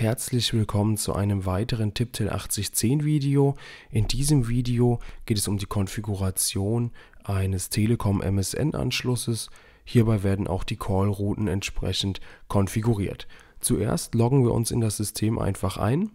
Herzlich willkommen zu einem weiteren TipTel 8010 Video. In diesem Video geht es um die Konfiguration eines Telekom MSN Anschlusses. Hierbei werden auch die Callrouten entsprechend konfiguriert. Zuerst loggen wir uns in das System einfach ein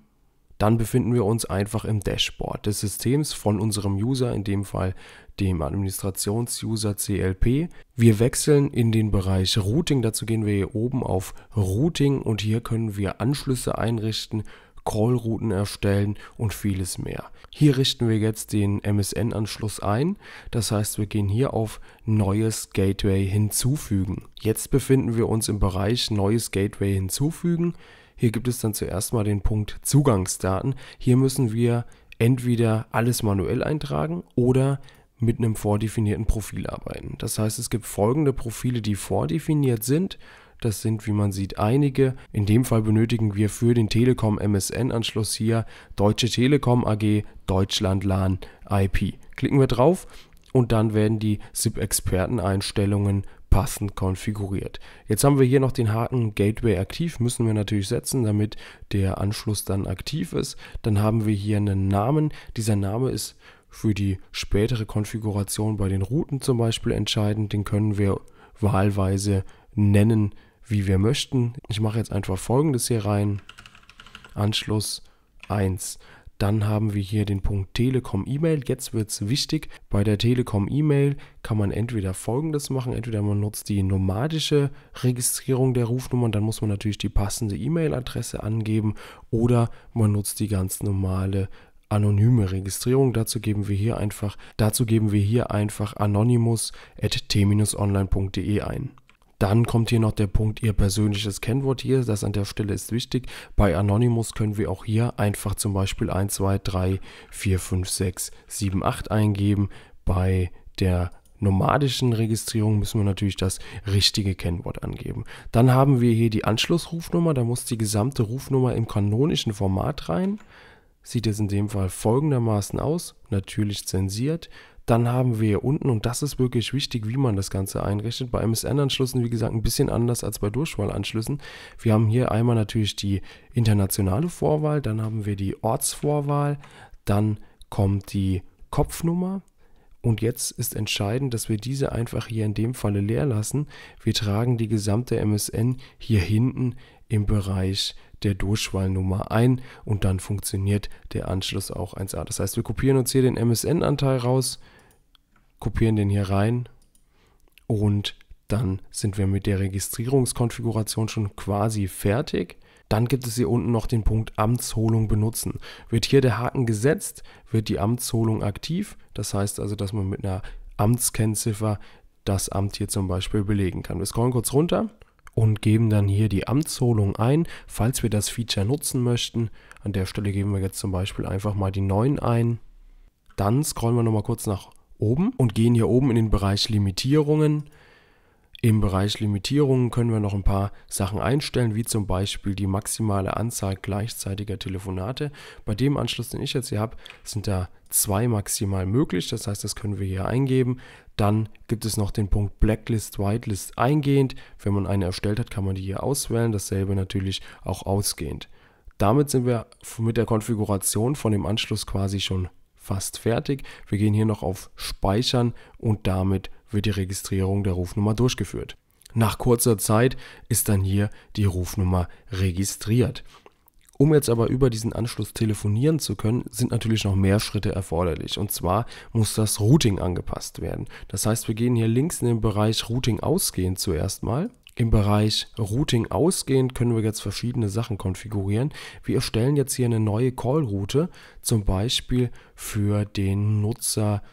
dann befinden wir uns einfach im Dashboard des Systems von unserem User, in dem Fall dem Administrationsuser CLP. Wir wechseln in den Bereich Routing, dazu gehen wir hier oben auf Routing und hier können wir Anschlüsse einrichten, Callrouten erstellen und vieles mehr. Hier richten wir jetzt den MSN-Anschluss ein. Das heißt, wir gehen hier auf Neues Gateway hinzufügen. Jetzt befinden wir uns im Bereich Neues Gateway hinzufügen. Hier gibt es dann zuerst mal den Punkt Zugangsdaten. Hier müssen wir entweder alles manuell eintragen oder mit einem vordefinierten Profil arbeiten. Das heißt, es gibt folgende Profile, die vordefiniert sind. Das sind, wie man sieht, einige. In dem Fall benötigen wir für den Telekom MSN-Anschluss hier Deutsche Telekom AG Deutschland LAN IP. Klicken wir drauf und dann werden die SIP-Experten-Einstellungen passend konfiguriert. Jetzt haben wir hier noch den Haken Gateway aktiv, müssen wir natürlich setzen, damit der Anschluss dann aktiv ist. Dann haben wir hier einen Namen. Dieser Name ist für die spätere Konfiguration bei den Routen zum Beispiel entscheidend. Den können wir wahlweise nennen, wie wir möchten. Ich mache jetzt einfach folgendes hier rein. Anschluss 1. Dann haben wir hier den Punkt Telekom E-Mail. Jetzt wird es wichtig. Bei der Telekom E-Mail kann man entweder folgendes machen. Entweder man nutzt die nomadische Registrierung der Rufnummern. Dann muss man natürlich die passende E-Mail-Adresse angeben. Oder man nutzt die ganz normale anonyme Registrierung. Dazu geben wir hier einfach, dazu geben wir hier einfach anonymous.t-online.de ein. Dann kommt hier noch der Punkt Ihr persönliches Kennwort hier. Das an der Stelle ist wichtig. Bei Anonymous können wir auch hier einfach zum Beispiel 1, 2, 3, 4, 5, 6, 7, 8 eingeben. Bei der nomadischen Registrierung müssen wir natürlich das richtige Kennwort angeben. Dann haben wir hier die Anschlussrufnummer. Da muss die gesamte Rufnummer im kanonischen Format rein. Sieht es in dem Fall folgendermaßen aus. Natürlich zensiert. Dann haben wir hier unten, und das ist wirklich wichtig, wie man das Ganze einrichtet, bei MSN-Anschlüssen, wie gesagt, ein bisschen anders als bei Durchwahlanschlüssen. Wir haben hier einmal natürlich die internationale Vorwahl, dann haben wir die Ortsvorwahl, dann kommt die Kopfnummer, und jetzt ist entscheidend, dass wir diese einfach hier in dem Falle leer lassen. Wir tragen die gesamte MSN hier hinten im Bereich der Durchwahl ein und dann funktioniert der Anschluss auch 1a. Das heißt, wir kopieren uns hier den MSN-Anteil raus, kopieren den hier rein und dann sind wir mit der Registrierungskonfiguration schon quasi fertig. Dann gibt es hier unten noch den Punkt Amtsholung benutzen. Wird hier der Haken gesetzt, wird die Amtsholung aktiv. Das heißt also, dass man mit einer Amtskennziffer das Amt hier zum Beispiel belegen kann. Wir scrollen kurz runter und geben dann hier die Amtsholung ein, falls wir das Feature nutzen möchten. An der Stelle geben wir jetzt zum Beispiel einfach mal die 9 ein. Dann scrollen wir nochmal kurz nach oben und gehen hier oben in den Bereich Limitierungen. Im Bereich Limitierungen können wir noch ein paar Sachen einstellen, wie zum Beispiel die maximale Anzahl gleichzeitiger Telefonate. Bei dem Anschluss, den ich jetzt hier habe, sind da zwei maximal möglich. Das heißt, das können wir hier eingeben. Dann gibt es noch den Punkt Blacklist, Whitelist eingehend. Wenn man eine erstellt hat, kann man die hier auswählen. Dasselbe natürlich auch ausgehend. Damit sind wir mit der Konfiguration von dem Anschluss quasi schon fast fertig. Wir gehen hier noch auf Speichern und damit wird die Registrierung der Rufnummer durchgeführt. Nach kurzer Zeit ist dann hier die Rufnummer registriert. Um jetzt aber über diesen Anschluss telefonieren zu können, sind natürlich noch mehr Schritte erforderlich. Und zwar muss das Routing angepasst werden. Das heißt, wir gehen hier links in den Bereich Routing ausgehend zuerst mal. Im Bereich Routing ausgehend können wir jetzt verschiedene Sachen konfigurieren. Wir erstellen jetzt hier eine neue Call-Route, zum Beispiel für den Nutzer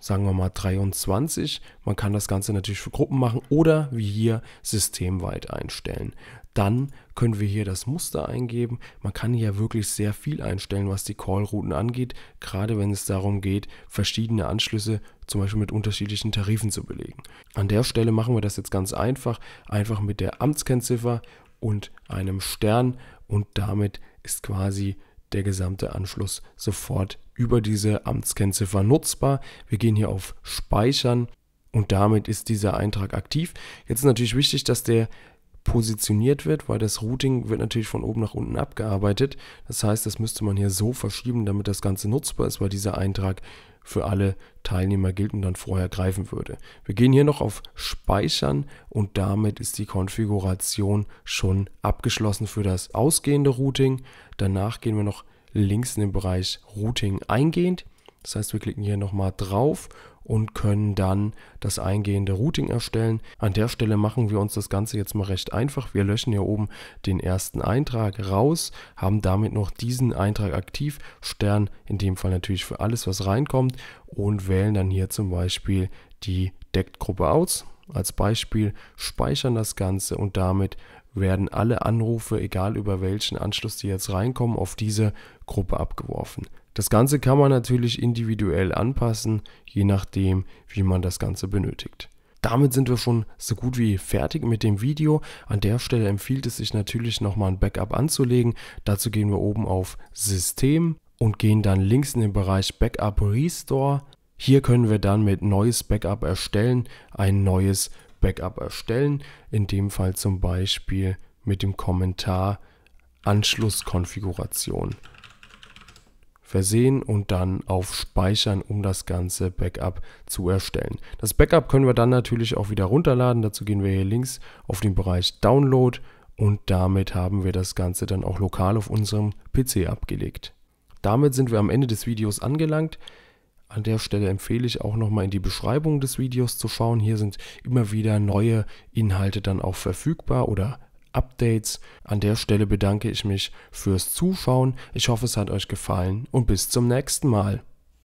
sagen wir mal 23. Man kann das Ganze natürlich für Gruppen machen oder wie hier systemweit einstellen. Dann können wir hier das Muster eingeben. Man kann hier wirklich sehr viel einstellen, was die Call-Routen angeht, gerade wenn es darum geht, verschiedene Anschlüsse zum Beispiel mit unterschiedlichen Tarifen zu belegen. An der Stelle machen wir das jetzt ganz einfach, einfach mit der Amtskennziffer und einem Stern und damit ist quasi der gesamte Anschluss sofort über diese Amtskennziffer nutzbar. Wir gehen hier auf Speichern und damit ist dieser Eintrag aktiv. Jetzt ist natürlich wichtig, dass der positioniert wird, weil das Routing wird natürlich von oben nach unten abgearbeitet. Das heißt, das müsste man hier so verschieben, damit das Ganze nutzbar ist, weil dieser Eintrag für alle Teilnehmer gilt und dann vorher greifen würde. Wir gehen hier noch auf Speichern und damit ist die Konfiguration schon abgeschlossen für das ausgehende Routing. Danach gehen wir noch links in den Bereich Routing eingehend. Das heißt, wir klicken hier nochmal drauf und können dann das eingehende Routing erstellen. An der Stelle machen wir uns das Ganze jetzt mal recht einfach. Wir löschen hier oben den ersten Eintrag raus, haben damit noch diesen Eintrag aktiv, Stern in dem Fall natürlich für alles, was reinkommt und wählen dann hier zum Beispiel die Deckgruppe aus. Als Beispiel speichern das Ganze und damit werden alle Anrufe, egal über welchen Anschluss die jetzt reinkommen, auf diese Gruppe abgeworfen. Das Ganze kann man natürlich individuell anpassen, je nachdem, wie man das Ganze benötigt. Damit sind wir schon so gut wie fertig mit dem Video. An der Stelle empfiehlt es sich natürlich nochmal ein Backup anzulegen. Dazu gehen wir oben auf System und gehen dann links in den Bereich Backup Restore. Hier können wir dann mit neues Backup erstellen ein neues Backup erstellen. In dem Fall zum Beispiel mit dem Kommentar Anschlusskonfiguration versehen und dann auf Speichern, um das ganze Backup zu erstellen. Das Backup können wir dann natürlich auch wieder runterladen. Dazu gehen wir hier links auf den Bereich Download und damit haben wir das Ganze dann auch lokal auf unserem PC abgelegt. Damit sind wir am Ende des Videos angelangt. An der Stelle empfehle ich auch nochmal in die Beschreibung des Videos zu schauen. Hier sind immer wieder neue Inhalte dann auch verfügbar oder Updates. An der Stelle bedanke ich mich fürs Zuschauen. Ich hoffe, es hat euch gefallen und bis zum nächsten Mal.